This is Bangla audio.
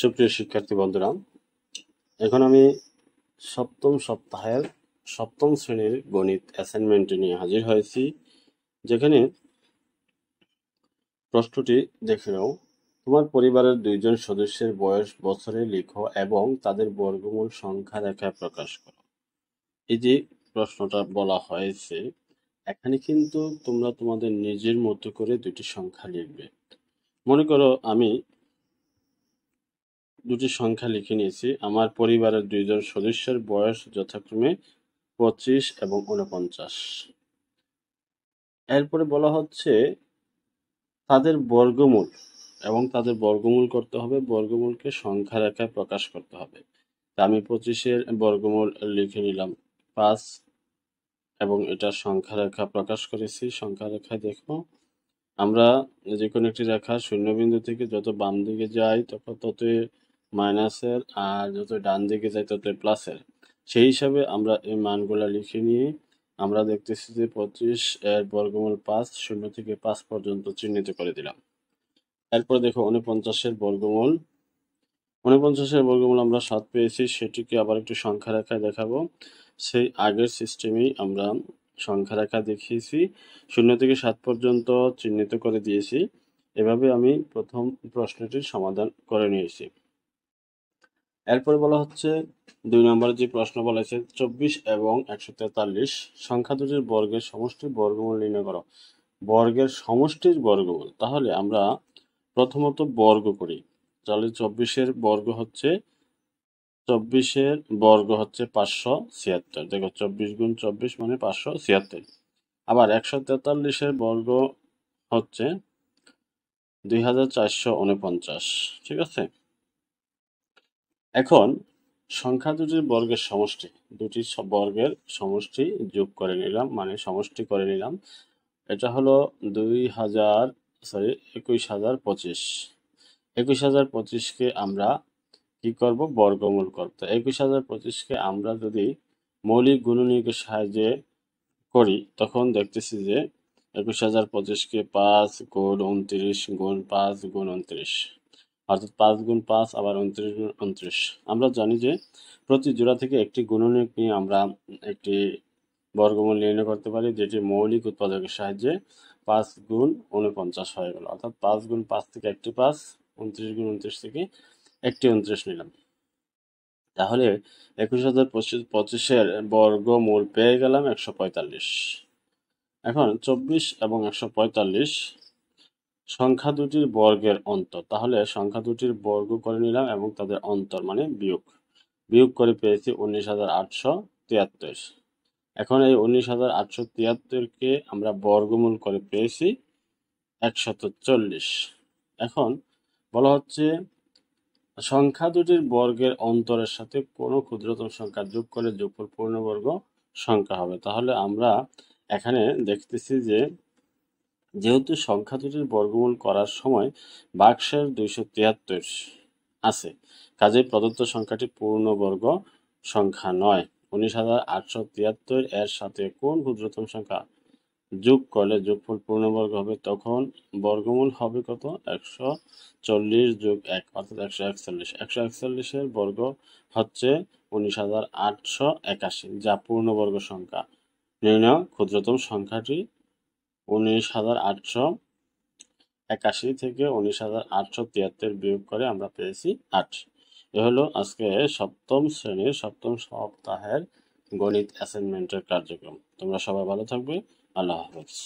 সুপ্রিয় শিক্ষার্থী বন্ধুরা এখন আমি সপ্তম সপ্তাহের সপ্তম শ্রেণীর গণিত অ্যাসাইনমেন্ট নিয়ে হাজির হয়েছি যেখানে প্রশ্নটি দেখে নাও তোমার পরিবারের দুইজন সদস্যের বয়স বছরে লিখো এবং তাদের বর্গমূল সংখ্যা রেখায় প্রকাশ করো এই যে প্রশ্নটা বলা হয়েছে এখানে কিন্তু তোমরা তোমাদের নিজের মতো করে দুটি সংখ্যা লিখবে মনে করো আমি দুটি সংখ্যা লিখে নিয়েছি আমার পরিবারের দুইজন সদস্যের বয়স যথাক্রমে পঁচিশ এবং উনপঞ্চাশ এরপরে বলা হচ্ছে তাদের বর্গমূল এবং তাদের বর্গমূল করতে হবে বর্গমূলকে সংখ্যা রেখায় প্রকাশ করতে হবে তা আমি পঁচিশের বর্গমূল লিখে নিলাম পাঁচ এবং এটা সংখ্যা রেখা প্রকাশ করেছি সংখ্যা রেখায় দেখো আমরা যে কোনো একটি রেখা শূন্যবিন্দু থেকে যত বাম দিকে যাই তখন ততই মাইনাসের আর যত ডান দিকে যায় তত প্লাসের সেই হিসাবে আমরা এই মানগুলো লিখে নিয়ে আমরা দেখতেছি যে পঁচিশ এর বর্গমূল পাঁচ শূন্য থেকে পাঁচ পর্যন্ত চিহ্নিত করে দিলাম এরপর দেখো উনপঞ্চাশের বর্গমূল উনপঞ্চাশের বর্গমূল আমরা সাত পেয়েছি সেটিকে আবার একটু সংখ্যা রেখায় দেখাবো সেই আগের সিস্টেমেই আমরা সংখ্যা রেখা দেখিয়েছি শূন্য থেকে সাত পর্যন্ত চিহ্নিত করে দিয়েছি এভাবে আমি প্রথম প্রশ্নটির সমাধান করে নিয়েছি এরপরে বলা হচ্ছে দুই নম্বরে যে প্রশ্ন বলা হয়েছে চব্বিশ এবং একশো তেতাল্লিশ সংখ্যা দুটির বর্গের সমষ্টি বর্গমূল নির্ণয় করো বর্গের সমষ্টির বর্গমূল তাহলে আমরা প্রথমত বর্গ করি তাহলে চব্বিশের বর্গ হচ্ছে চব্বিশের বর্গ হচ্ছে পাঁচশো ছিয়াত্তর দেখো চব্বিশ গুণ চব্বিশ মানে পাঁচশো ছিয়াত্তর আবার একশো তেতাল্লিশের বর্গ হচ্ছে দুই হাজার চারশো উনপঞ্চাশ ঠিক আছে এখন সংখ্যা দুটির বর্গের সমষ্টি দুটি বর্গের সমষ্টি যোগ করে নিলাম মানে সমষ্টি করে নিলাম এটা হলো দুই হাজার সরি একুশ হাজার পঁচিশ একুশ হাজার পঁচিশকে আমরা কি করব বর্গমূল করব তো একুশ হাজার পঁচিশকে আমরা যদি মৌলিক গুণনীয়কের সাহায্যে করি তখন দেখতেছি যে একুশ হাজার পঁচিশকে পাঁচ গুণ উনত্রিশ গুণ পাঁচ গুণ উনত্রিশ অর্থাৎ পাঁচ গুণ পাঁচ আবার উনত্রিশ গুণ উনত্রিশ আমরা জানি যে প্রতি জোড়া থেকে একটি গুণনীয়ক নিয়ে আমরা একটি বর্গমূল নির্ণয় করতে পারি যেটি মৌলিক উৎপাদকের সাহায্যে পাঁচ গুণ উনপঞ্চাশ হয়ে গেল অর্থাৎ পাঁচ গুণ পাঁচ থেকে একটি পাঁচ উনত্রিশ গুণ উনত্রিশ থেকে একটি উনত্রিশ নিলাম তাহলে একুশ হাজার পঁচিশ পঁচিশের বর্গমূল পেয়ে গেলাম একশো পঁয়তাল্লিশ এখন চব্বিশ এবং একশো পঁয়তাল্লিশ সংখ্যা দুটির বর্গের অন্তর তাহলে সংখ্যা দুটির বর্গ করে নিলাম এবং তাদের অন্তর মানে বিয়োগ বিয়োগ করে পেয়েছি উনিশ হাজার আটশো এখন এই উনিশ হাজার আটশো তিয়াত্তরকে আমরা বর্গমূল করে পেয়েছি একশত চল্লিশ এখন বলা হচ্ছে সংখ্যা দুটির বর্গের অন্তরের সাথে কোনো ক্ষুদ্রতম সংখ্যা যোগ করে যোগফল পূর্ণবর্গ সংখ্যা হবে তাহলে আমরা এখানে দেখতেছি যে যেহেতু সংখ্যা দুটির বর্গমূল করার সময় বাক্সের দুইশো তিয়াত্তর আছে কাজে প্রদত্ত সংখ্যাটি পূর্ণবর্গ সংখ্যা নয় উনিশ হাজার আটশো তিয়াত্তর এর সাথে কোন ক্ষুদ্রতম সংখ্যা যোগ করলে যোগফল পূর্ণবর্গ হবে তখন বর্গমূল হবে কত একশো চল্লিশ যোগ এক অর্থাৎ একশো একচল্লিশ একশো একচল্লিশের বর্গ হচ্ছে উনিশ হাজার আটশো একাশি যা পূর্ণবর্গ সংখ্যা নির্ণয় ক্ষুদ্রতম সংখ্যাটি উনিশ হাজার আটশো একাশি থেকে উনিশ হাজার আটশো তিয়াত্তর বিয়োগ করে আমরা পেয়েছি আট এ হলো আজকে সপ্তম শ্রেণীর সপ্তম সপ্তাহের গণিত অ্যাসাইনমেন্টের কার্যক্রম তোমরা সবাই ভালো থাকবে আল্লাহ হাফেজ